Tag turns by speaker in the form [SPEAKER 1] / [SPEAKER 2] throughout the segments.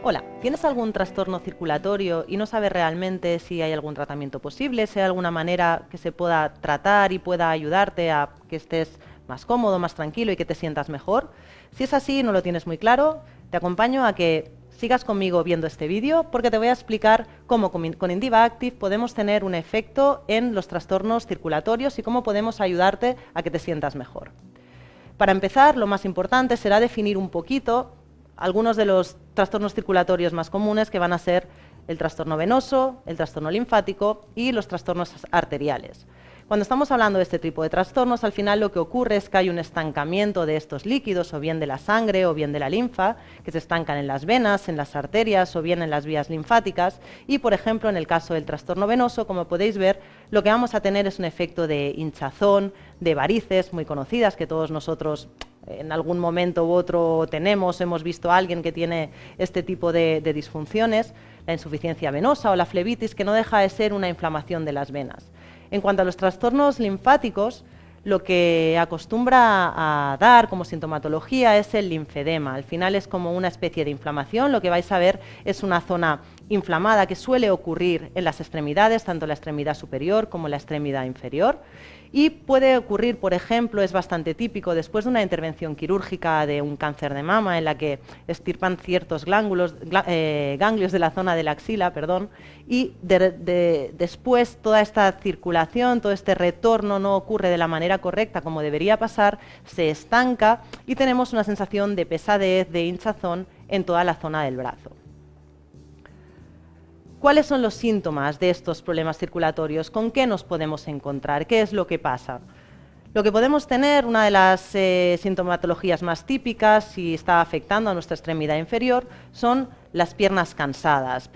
[SPEAKER 1] Hola, ¿tienes algún trastorno circulatorio y no sabes realmente si hay algún tratamiento posible, si hay alguna manera que se pueda tratar y pueda ayudarte a que estés más cómodo, más tranquilo y que te sientas mejor? Si es así y no lo tienes muy claro, te acompaño a que sigas conmigo viendo este vídeo porque te voy a explicar cómo con Indiva Active podemos tener un efecto en los trastornos circulatorios y cómo podemos ayudarte a que te sientas mejor. Para empezar, lo más importante será definir un poquito algunos de los trastornos circulatorios más comunes que van a ser el trastorno venoso, el trastorno linfático y los trastornos arteriales. Cuando estamos hablando de este tipo de trastornos, al final lo que ocurre es que hay un estancamiento de estos líquidos, o bien de la sangre o bien de la linfa, que se estancan en las venas, en las arterias o bien en las vías linfáticas. Y, por ejemplo, en el caso del trastorno venoso, como podéis ver, lo que vamos a tener es un efecto de hinchazón, de varices muy conocidas que todos nosotros en algún momento u otro tenemos, hemos visto a alguien que tiene este tipo de, disfunciones, la insuficiencia venosa o la flebitis, que no deja de ser una inflamación de las venas. En cuanto a los trastornos linfáticos, lo que acostumbra a dar como sintomatología es el linfedema. Al final es como una especie de inflamación. Lo que vais a ver es una zona inflamada que suele ocurrir en las extremidades, tanto la extremidad superior como la extremidad inferior. Y puede ocurrir, por ejemplo, es bastante típico, después de una intervención quirúrgica de un cáncer de mama en la que estirpan ciertos eh, ganglios de la zona de la axila, perdón, y después toda esta circulación, todo este retorno no ocurre de la manera correcta como debería pasar, se estanca y tenemos una sensación de pesadez, de hinchazón en toda la zona del brazo. ¿Cuáles son los síntomas de estos problemas circulatorios? ¿Con qué nos podemos encontrar? ¿Qué es lo que pasa? Lo que podemos tener, una de las eh, sintomatologías más típicas, si está afectando a nuestra extremidad inferior, son las piernas cansadas.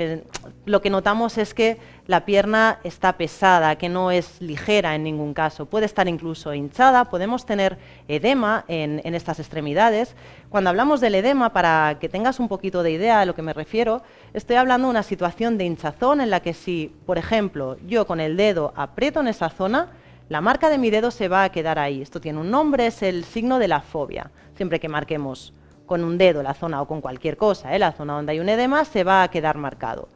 [SPEAKER 1] Lo que notamos es que la pierna está pesada, que no es ligera en ningún caso. Puede estar incluso hinchada, podemos tener edema en, estas extremidades. Cuando hablamos del edema, para que tengas un poquito de idea a lo que me refiero, estoy hablando de una situación de hinchazón en la que si, por ejemplo, yo con el dedo aprieto en esa zona, la marca de mi dedo se va a quedar ahí. Esto tiene un nombre, es el signo de la fobia. Siempre que marquemos con un dedo la zona o con cualquier cosa, ¿eh? la zona donde hay un edema se va a quedar marcado.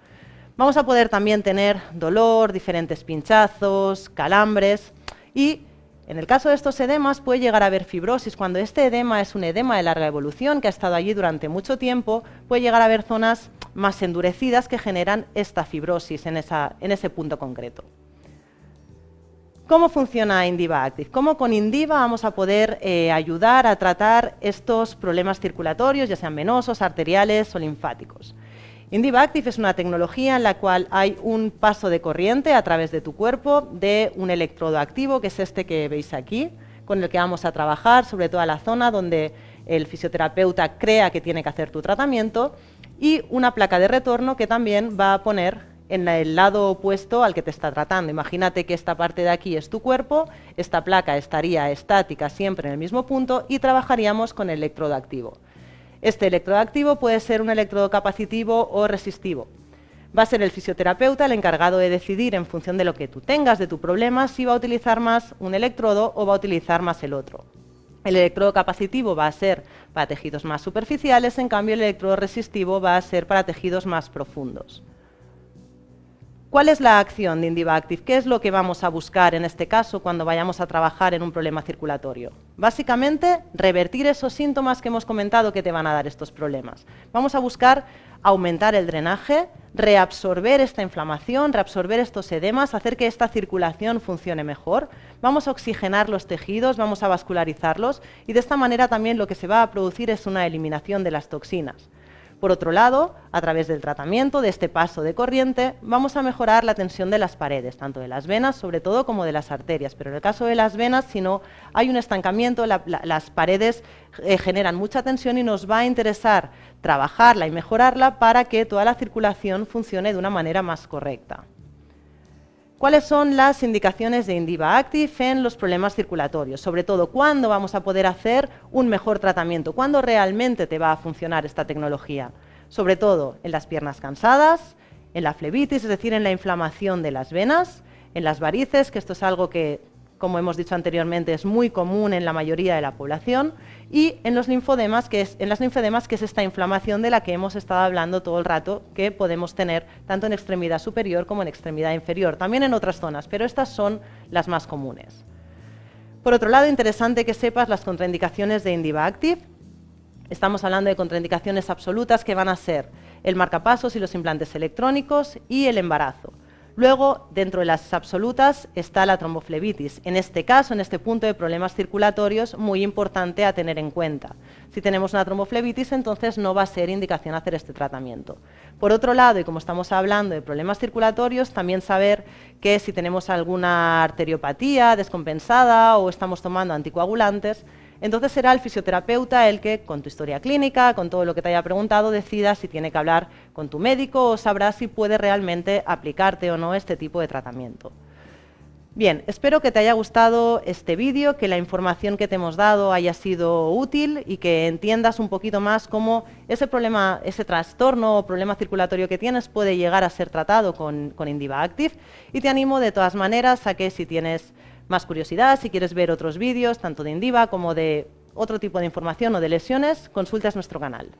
[SPEAKER 1] Vamos a poder también tener dolor, diferentes pinchazos, calambres y en el caso de estos edemas puede llegar a haber fibrosis. Cuando este edema es un edema de larga evolución que ha estado allí durante mucho tiempo, puede llegar a haber zonas más endurecidas que generan esta fibrosis en ese punto concreto. ¿Cómo funciona Indiva Active? ¿Cómo con Indiva vamos a poder eh, ayudar a tratar estos problemas circulatorios, ya sean venosos, arteriales o linfáticos? Indiva Active es una tecnología en la cual hay un paso de corriente a través de tu cuerpo de un electrodo activo, que es este que veis aquí, con el que vamos a trabajar, sobre todo a la zona donde el fisioterapeuta crea que tiene que hacer tu tratamiento, y una placa de retorno que también va a poner en el lado opuesto al que te está tratando. Imagínate que esta parte de aquí es tu cuerpo, esta placa estaría estática siempre en el mismo punto y trabajaríamos con el electrodo activo. Este electrodo activo puede ser un electrodo capacitivo o resistivo. Va a ser el fisioterapeuta el encargado de decidir en función de lo que tú tengas, de tu problema, si va a utilizar más un electrodo o va a utilizar más el otro. El electrodo capacitivo va a ser para tejidos más superficiales, en cambio el electrodo resistivo va a ser para tejidos más profundos. ¿Cuál es la acción de Indiva Active? ¿Qué es lo que vamos a buscar en este caso cuando vayamos a trabajar en un problema circulatorio? Básicamente, revertir esos síntomas que hemos comentado que te van a dar estos problemas. Vamos a buscar aumentar el drenaje, reabsorber esta inflamación, reabsorber estos edemas, hacer que esta circulación funcione mejor. Vamos a oxigenar los tejidos, vamos a vascularizarlos y de esta manera también lo que se va a producir es una eliminación de las toxinas. Por otro lado, a través del tratamiento de este paso de corriente, vamos a mejorar la tensión de las paredes, tanto de las venas, sobre todo, como de las arterias. Pero en el caso de las venas, si no hay un estancamiento, las paredes eh, generan mucha tensión y nos va a interesar trabajarla y mejorarla para que toda la circulación funcione de una manera más correcta. ¿Cuáles son las indicaciones de Indiva Active en los problemas circulatorios? Sobre todo, ¿cuándo vamos a poder hacer un mejor tratamiento? ¿Cuándo realmente te va a funcionar esta tecnología? Sobre todo en las piernas cansadas, en la flebitis, es decir, en la inflamación de las venas, en las varices, que esto es algo que como hemos dicho anteriormente, es muy común en la mayoría de la población, y en los linfodemas, que es, en las linfedemas, que es esta inflamación de la que hemos estado hablando todo el rato, que podemos tener tanto en extremidad superior como en extremidad inferior, también en otras zonas, pero estas son las más comunes. Por otro lado, interesante que sepas las contraindicaciones de Indiva Active. Estamos hablando de contraindicaciones absolutas que van a ser el marcapasos y los implantes electrónicos y el embarazo. Luego, dentro de las absolutas está la tromboflebitis. En este caso, en este punto de problemas circulatorios, muy importante a tener en cuenta. Si tenemos una tromboflebitis, entonces no va a ser indicación hacer este tratamiento. Por otro lado, y como estamos hablando de problemas circulatorios, también saber que si tenemos alguna arteriopatía descompensada o estamos tomando anticoagulantes, entonces será el fisioterapeuta el que, con tu historia clínica, con todo lo que te haya preguntado, decida si tiene que hablar con tu médico o sabrá si puede realmente aplicarte o no este tipo de tratamiento. Bien, espero que te haya gustado este vídeo, que la información que te hemos dado haya sido útil y que entiendas un poquito más cómo ese problema, ese trastorno o problema circulatorio que tienes puede llegar a ser tratado con, con Indiva Active y te animo de todas maneras a que si tienes más curiosidad, si quieres ver otros vídeos, tanto de Indiva como de otro tipo de información o de lesiones, consultas nuestro canal.